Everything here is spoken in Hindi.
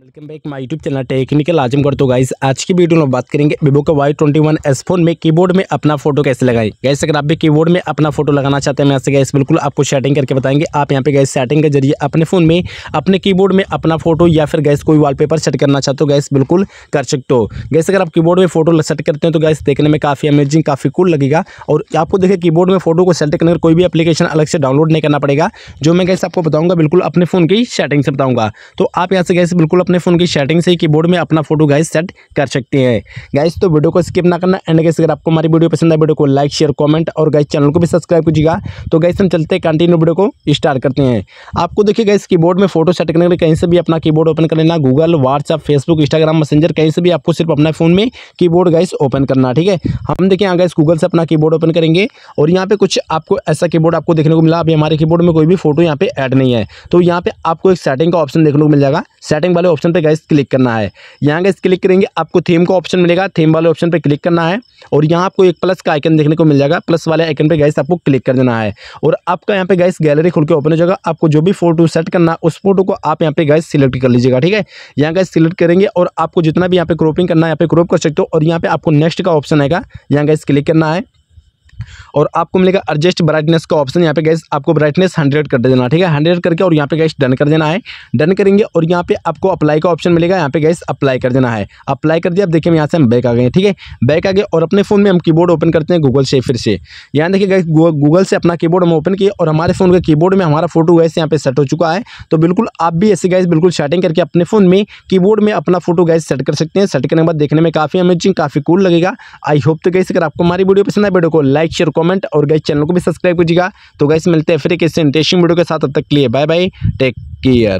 welcome back my YouTube channel Technical Azamgarh तो गाइस आज की वीडियो में बात करेंगे विवो का Y twenty one S phone में कीबोर्ड में अपना फोटो कैसे लगाएं गैस अगर आप भी कीबोर्ड में अपना फोटो लगाना चाहते हैं मैं से गैस बिल्कुल आपको सेटिंग करके बताएंगे आप यहाँ पे गैस सेटिंग के जरिए अपने फोन में अपने कीबोर्ड में अपना फोटो या फिर गैस कोई वॉलपेपर सेट करना चाहते हो गैस बिल्कुल कर सकते हो गैस अगर आप की में फोटो सेट करते हैं तो गैस देखने में काफ़ी अमेजिंग काफ़ी कूल लगेगा और आपको देखिए की में फोटो को सेट करने कोई भी अपलीकेशन अलग से डाउनलोड नहीं करना पड़ेगा जो मैं गैस आपको बताऊँगा बिल्कुल अपने फोन की सेटिंग से बताऊँगा तो आप यहाँ से गैस बिल्कुल अपने फ़ोन की सेटिंग से ही कीबोर्ड में अपना फोटो गाइस सेट कर सकते हैं गाइस तो वीडियो को स्किप ना करना एंड गाइस अगर आपको हमारी वीडियो पसंद आए वीडियो को लाइक शेयर कमेंट और गाइस चैनल को भी सब्सक्राइब कीजिएगा तो गाइस हम चलते कंटिन्यू वीडियो को स्टार्ट करते हैं आपको देखिए गाइस कीबोर्ड में फोटो सेट करने के लिए कहीं से भी अपना की ओपन कर लेना Google WhatsApp Facebook Instagram Messenger कहीं से भी आपको सिर्फ अपने फ़ोन में की गाइस ओपन करना ठीक है हम देखें यहाँ गाइस गूगल से अपना की ओपन करेंगे और यहाँ पे कुछ आपको ऐसा की आपको देखने को मिला अभी हमारे की में कोई भी फोटो यहाँ पे ऐड नहीं है तो यहाँ पे आपको एक सेटिंग का ऑप्शन देखने को मिल जाएगा सेटिंग वाले ऑप्शन पर गैस क्लिक करना है यहाँ गैस क्लिक करेंगे आपको थीम का ऑप्शन मिलेगा थीम वाले ऑप्शन पर क्लिक करना है और यहाँ आपको एक प्लस का आइकन देखने को मिल जाएगा प्लस वाले आइकन पर गैस आपको क्लिक कर देना है और आपका यहाँ पे गैस गैलरी खुल के ओपन हो जाएगा आपको जो भी फोटो सेट करना उस फोटो को आप यहाँ पे गैस सिलेक्ट कर लीजिएगा ठीक है यहाँ गैस सिलेक्ट करेंगे और आपको जितना भी यहाँ पे क्रोपिंग करना है यहाँ पे क्रोप कर सकते हो और यहाँ पे आपको नेक्स्ट का ऑप्शन आएगा यहाँ गैस क्लिक करना है और आपको मिलेगा एडजस्ट ब्राइटनेस का ऑप्शन यहाँ पे गैस आपको ब्राइटनेस हंड्रेड कर देना ठीक है हंड्रेड करके और यहाँ पे गैस डन कर देना है डन करेंगे और यहाँ पे आपको अप्लाई का ऑप्शन मिलेगा यहाँ पे गैस अप्लाई कर देना है अप्लाई कर दिया अब देखिए यहाँ से हम बैक आ गए ठीक है बैक आ गए और अपने फ़ोन में हम कीबोर्ड ओपन करते हैं गूगल से फिर से यहाँ देखिए गैस गूगल से अपना कीबोर्ड हम ओपन किए और हमारे फ़ोन के कीबोर्ड में हमारा फोटो गैस यहाँ पे सेट हो चुका है तो बिल्कुल आप भी ऐसे गैस बिल्कुल सेटिंग करके अपने फ़ोन में कीबोर्ड में अपना फोटो गैस सेट कर सकते हैं सेट करने के बाद देखने में काफ़ी अमेजिंग काफ़ी कूल लगेगा आई होप तो गैस अगर आपको हमारी वीडियो पसंद है वीडियो को लाइक शेयर कमेंट और गैस चैनल को भी सब्सक्राइब कीजिएगा तो गैस मिलते हैं फिर एक ऐसे इंटरेस्टिंग वीडियो के साथ अब तक के लिए बाय बाय टेक केयर